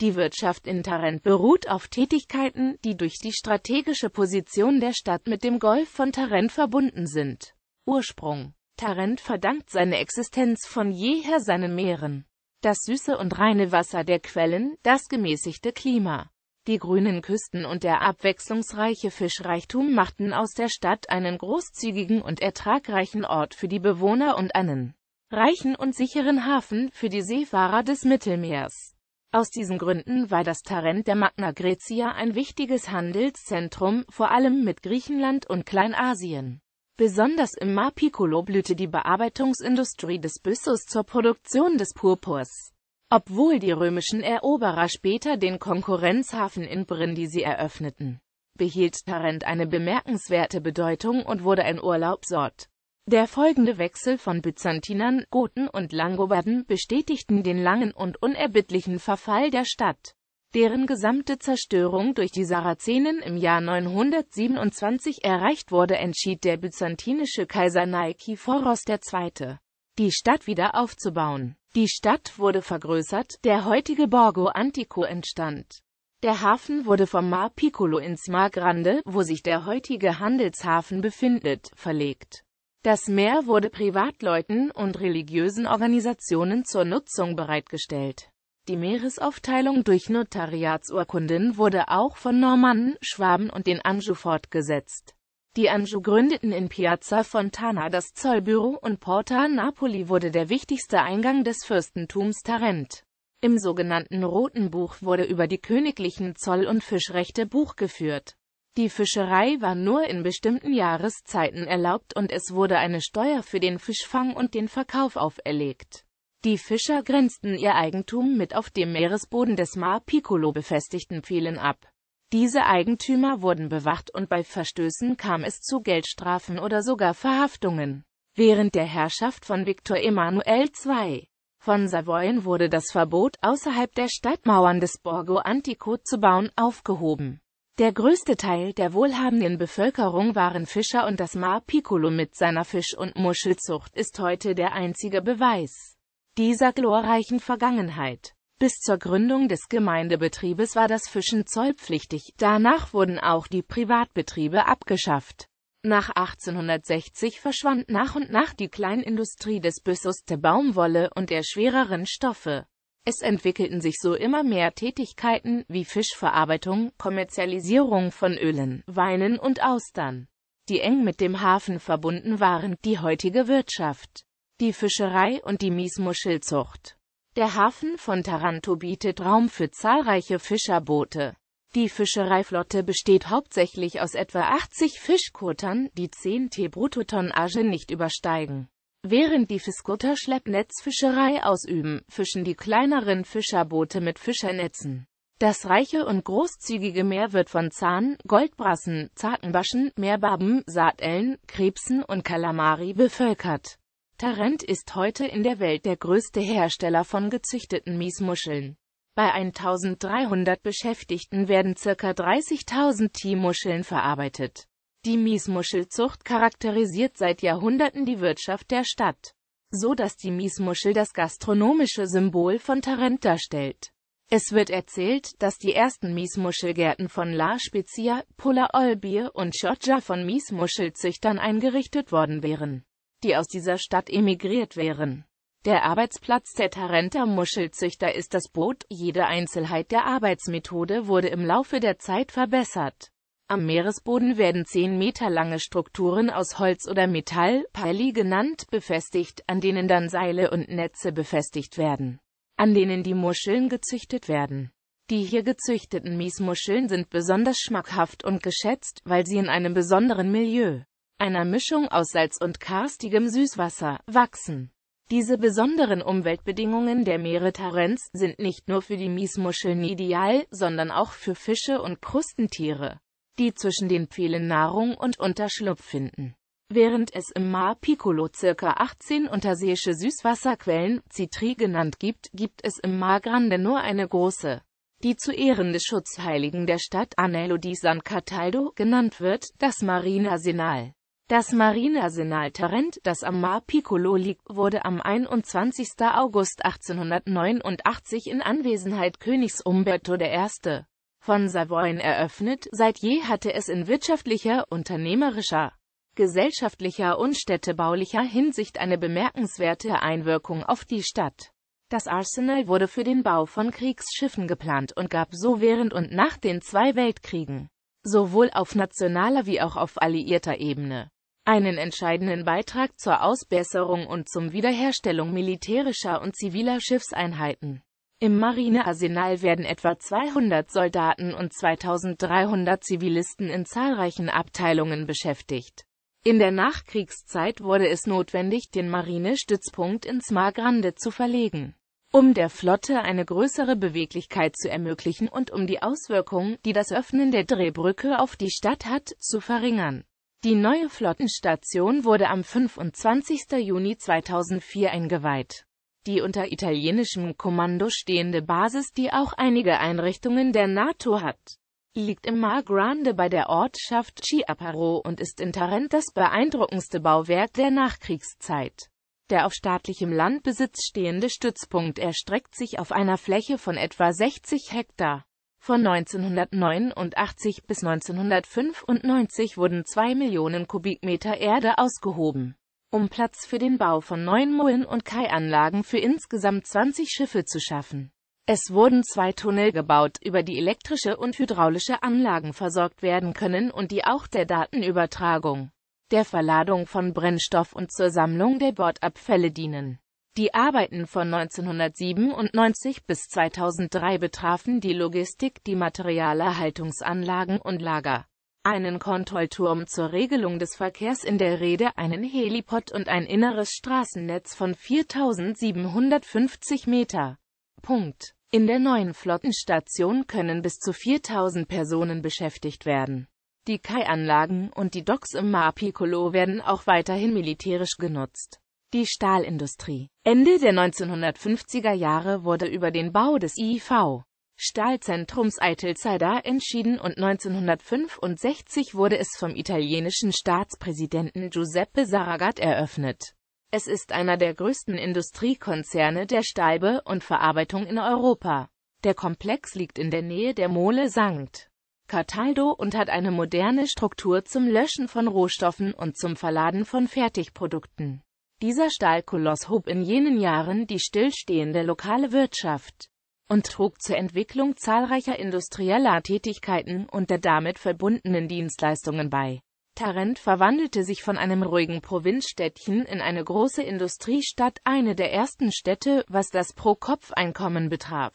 Die Wirtschaft in Tarent beruht auf Tätigkeiten, die durch die strategische Position der Stadt mit dem Golf von Tarent verbunden sind. Ursprung Tarent verdankt seine Existenz von jeher seinen Meeren. Das süße und reine Wasser der Quellen, das gemäßigte Klima. Die grünen Küsten und der abwechslungsreiche Fischreichtum machten aus der Stadt einen großzügigen und ertragreichen Ort für die Bewohner und einen reichen und sicheren Hafen für die Seefahrer des Mittelmeers. Aus diesen Gründen war das Tarent der Magna Graecia ein wichtiges Handelszentrum, vor allem mit Griechenland und Kleinasien. Besonders im Mar Piccolo blühte die Bearbeitungsindustrie des Byssus zur Produktion des Purpurs. Obwohl die römischen Eroberer später den Konkurrenzhafen in Brindisi eröffneten, behielt Tarent eine bemerkenswerte Bedeutung und wurde ein Urlaubsort. Der folgende Wechsel von Byzantinern, Goten und Langobarden bestätigten den langen und unerbittlichen Verfall der Stadt. Deren gesamte Zerstörung durch die Sarazenen im Jahr 927 erreicht wurde, entschied der byzantinische Kaiser Nikephoros II., die Stadt wieder aufzubauen. Die Stadt wurde vergrößert, der heutige Borgo Antico entstand. Der Hafen wurde vom Mar Piccolo ins Mar Grande, wo sich der heutige Handelshafen befindet, verlegt. Das Meer wurde Privatleuten und religiösen Organisationen zur Nutzung bereitgestellt. Die Meeresaufteilung durch Notariatsurkunden wurde auch von Normannen, Schwaben und den Anjou fortgesetzt. Die Anjou gründeten in Piazza Fontana das Zollbüro und Porta Napoli wurde der wichtigste Eingang des Fürstentums Tarent. Im sogenannten Roten Buch wurde über die königlichen Zoll- und Fischrechte Buch geführt. Die Fischerei war nur in bestimmten Jahreszeiten erlaubt und es wurde eine Steuer für den Fischfang und den Verkauf auferlegt. Die Fischer grenzten ihr Eigentum mit auf dem Meeresboden des Mar Piccolo befestigten Pfählen ab. Diese Eigentümer wurden bewacht und bei Verstößen kam es zu Geldstrafen oder sogar Verhaftungen. Während der Herrschaft von Viktor Emanuel II. von Savoyen wurde das Verbot, außerhalb der Stadtmauern des Borgo Antico zu bauen, aufgehoben. Der größte Teil der wohlhabenden Bevölkerung waren Fischer und das Mar Piccolo mit seiner Fisch- und Muschelzucht ist heute der einzige Beweis dieser glorreichen Vergangenheit. Bis zur Gründung des Gemeindebetriebes war das Fischen zollpflichtig, danach wurden auch die Privatbetriebe abgeschafft. Nach 1860 verschwand nach und nach die Kleinindustrie des Bissus der Baumwolle und der schwereren Stoffe. Es entwickelten sich so immer mehr Tätigkeiten wie Fischverarbeitung, Kommerzialisierung von Ölen, Weinen und Austern, die eng mit dem Hafen verbunden waren, die heutige Wirtschaft, die Fischerei und die Miesmuschelzucht. Der Hafen von Taranto bietet Raum für zahlreiche Fischerboote. Die Fischereiflotte besteht hauptsächlich aus etwa 80 Fischkutern, die 10 T-Bruttotonnage nicht übersteigen. Während die Fiskutter Schleppnetzfischerei ausüben, fischen die kleineren Fischerboote mit Fischernetzen. Das reiche und großzügige Meer wird von Zahn, Goldbrassen, Zakenbaschen, Meerbarben, Saatellen, Krebsen und Kalamari bevölkert. Tarent ist heute in der Welt der größte Hersteller von gezüchteten Miesmuscheln. Bei 1300 Beschäftigten werden ca. 30.000 ti verarbeitet. Die Miesmuschelzucht charakterisiert seit Jahrhunderten die Wirtschaft der Stadt, so dass die Miesmuschel das gastronomische Symbol von Tarent darstellt. Es wird erzählt, dass die ersten Miesmuschelgärten von La Spezia, Pola Olbier und Chioggia von Miesmuschelzüchtern eingerichtet worden wären, die aus dieser Stadt emigriert wären. Der Arbeitsplatz der Tarenter Muschelzüchter ist das Boot, jede Einzelheit der Arbeitsmethode wurde im Laufe der Zeit verbessert. Am Meeresboden werden 10 Meter lange Strukturen aus Holz oder Metall, Pali genannt, befestigt, an denen dann Seile und Netze befestigt werden, an denen die Muscheln gezüchtet werden. Die hier gezüchteten Miesmuscheln sind besonders schmackhaft und geschätzt, weil sie in einem besonderen Milieu, einer Mischung aus Salz und karstigem Süßwasser, wachsen. Diese besonderen Umweltbedingungen der Meere Tarents sind nicht nur für die Miesmuscheln ideal, sondern auch für Fische und Krustentiere die zwischen den Pfählen Nahrung und Unterschlupf finden. Während es im Mar Piccolo ca. 18 unterseeische Süßwasserquellen, Citri genannt gibt, gibt es im Mar Grande nur eine große, die zu Ehren des Schutzheiligen der Stadt Anello di San Cataldo genannt wird, das Marinearsenal. Das Marinearsenal Tarent, das am Mar Piccolo liegt, wurde am 21. August 1889 in Anwesenheit Königs Umberto I von Savoyen eröffnet, seit je hatte es in wirtschaftlicher, unternehmerischer, gesellschaftlicher und städtebaulicher Hinsicht eine bemerkenswerte Einwirkung auf die Stadt. Das Arsenal wurde für den Bau von Kriegsschiffen geplant und gab so während und nach den zwei Weltkriegen, sowohl auf nationaler wie auch auf alliierter Ebene, einen entscheidenden Beitrag zur Ausbesserung und zum Wiederherstellung militärischer und ziviler Schiffseinheiten. Im Marinearsenal werden etwa 200 Soldaten und 2300 Zivilisten in zahlreichen Abteilungen beschäftigt. In der Nachkriegszeit wurde es notwendig, den Marinestützpunkt ins Mar Grande zu verlegen, um der Flotte eine größere Beweglichkeit zu ermöglichen und um die Auswirkungen, die das Öffnen der Drehbrücke auf die Stadt hat, zu verringern. Die neue Flottenstation wurde am 25. Juni 2004 eingeweiht die unter italienischem Kommando stehende Basis, die auch einige Einrichtungen der NATO hat, liegt im Mar Grande bei der Ortschaft Chiaparo und ist in Tarent das beeindruckendste Bauwerk der Nachkriegszeit. Der auf staatlichem Landbesitz stehende Stützpunkt erstreckt sich auf einer Fläche von etwa 60 Hektar. Von 1989 bis 1995 wurden 2 Millionen Kubikmeter Erde ausgehoben um Platz für den Bau von neuen Mullen und Kaianlagen für insgesamt 20 Schiffe zu schaffen. Es wurden zwei Tunnel gebaut, über die elektrische und hydraulische Anlagen versorgt werden können und die auch der Datenübertragung, der Verladung von Brennstoff und zur Sammlung der Bordabfälle dienen. Die Arbeiten von 1997 bis 2003 betrafen die Logistik, die Materialerhaltungsanlagen und Lager einen Kontrollturm zur Regelung des Verkehrs in der Rede, einen Helipod und ein inneres Straßennetz von 4750 Meter. Punkt. In der neuen Flottenstation können bis zu 4000 Personen beschäftigt werden. Die Kai-Anlagen und die Docks im Mar Piccolo werden auch weiterhin militärisch genutzt. Die Stahlindustrie. Ende der 1950er Jahre wurde über den Bau des IV Stahlzentrums Eitel-Zadar entschieden und 1965 wurde es vom italienischen Staatspräsidenten Giuseppe Saragat eröffnet. Es ist einer der größten Industriekonzerne der Stahlbe- und Verarbeitung in Europa. Der Komplex liegt in der Nähe der Mole St. Cataldo und hat eine moderne Struktur zum Löschen von Rohstoffen und zum Verladen von Fertigprodukten. Dieser Stahlkoloss hob in jenen Jahren die stillstehende lokale Wirtschaft und trug zur Entwicklung zahlreicher industrieller Tätigkeiten und der damit verbundenen Dienstleistungen bei. Tarent verwandelte sich von einem ruhigen Provinzstädtchen in eine große Industriestadt, eine der ersten Städte, was das Pro-Kopf-Einkommen betraf.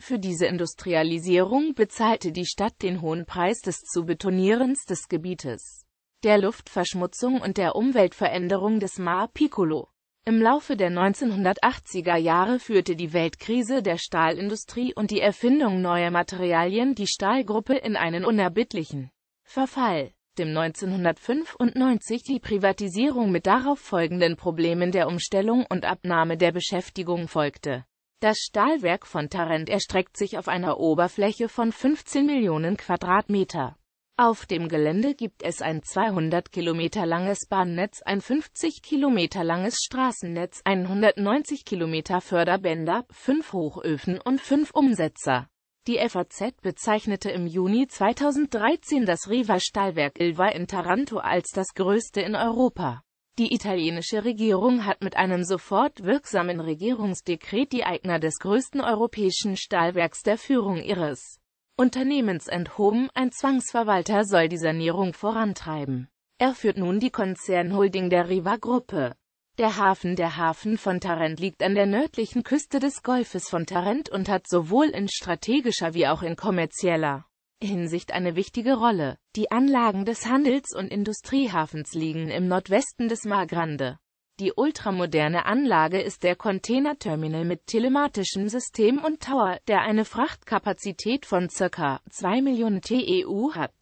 Für diese Industrialisierung bezahlte die Stadt den hohen Preis des zu betonierens des Gebietes, der Luftverschmutzung und der Umweltveränderung des Mar Piccolo. Im Laufe der 1980er Jahre führte die Weltkrise der Stahlindustrie und die Erfindung neuer Materialien die Stahlgruppe in einen unerbittlichen Verfall, dem 1995 die Privatisierung mit darauf folgenden Problemen der Umstellung und Abnahme der Beschäftigung folgte. Das Stahlwerk von Tarent erstreckt sich auf einer Oberfläche von 15 Millionen Quadratmeter auf dem Gelände gibt es ein 200 Kilometer langes Bahnnetz, ein 50 Kilometer langes Straßennetz, 190 Kilometer Förderbänder, fünf Hochöfen und fünf Umsetzer. Die FAZ bezeichnete im Juni 2013 das Riva-Stahlwerk Ilva in Taranto als das größte in Europa. Die italienische Regierung hat mit einem sofort wirksamen Regierungsdekret die Eigner des größten europäischen Stahlwerks der Führung ihres Unternehmensenthoben, ein Zwangsverwalter soll die Sanierung vorantreiben. Er führt nun die Konzernholding der Riva-Gruppe. Der Hafen Der Hafen von Tarent liegt an der nördlichen Küste des Golfes von Tarent und hat sowohl in strategischer wie auch in kommerzieller Hinsicht eine wichtige Rolle. Die Anlagen des Handels- und Industriehafens liegen im Nordwesten des Mar Grande. Die ultramoderne Anlage ist der Containerterminal mit telematischem System und Tower, der eine Frachtkapazität von ca. 2 Millionen TEU hat.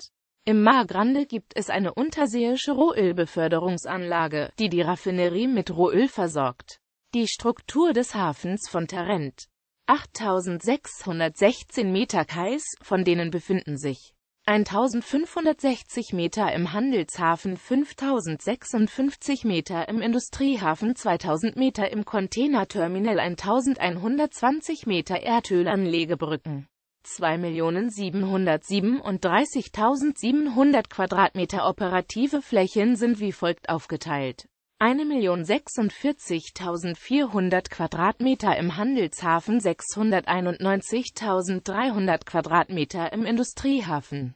Im Mar Grande gibt es eine unterseeische Rohölbeförderungsanlage, die die Raffinerie mit Rohöl versorgt. Die Struktur des Hafens von Tarent 8616 Meter Kais, von denen befinden sich 1560 Meter im Handelshafen, 5056 Meter im Industriehafen, 2000 Meter im Containerterminal, 1120 Meter Erdölanlegebrücken. 2.737.700 Quadratmeter operative Flächen sind wie folgt aufgeteilt. 1.046.400 Quadratmeter im Handelshafen, 691.300 Quadratmeter im Industriehafen.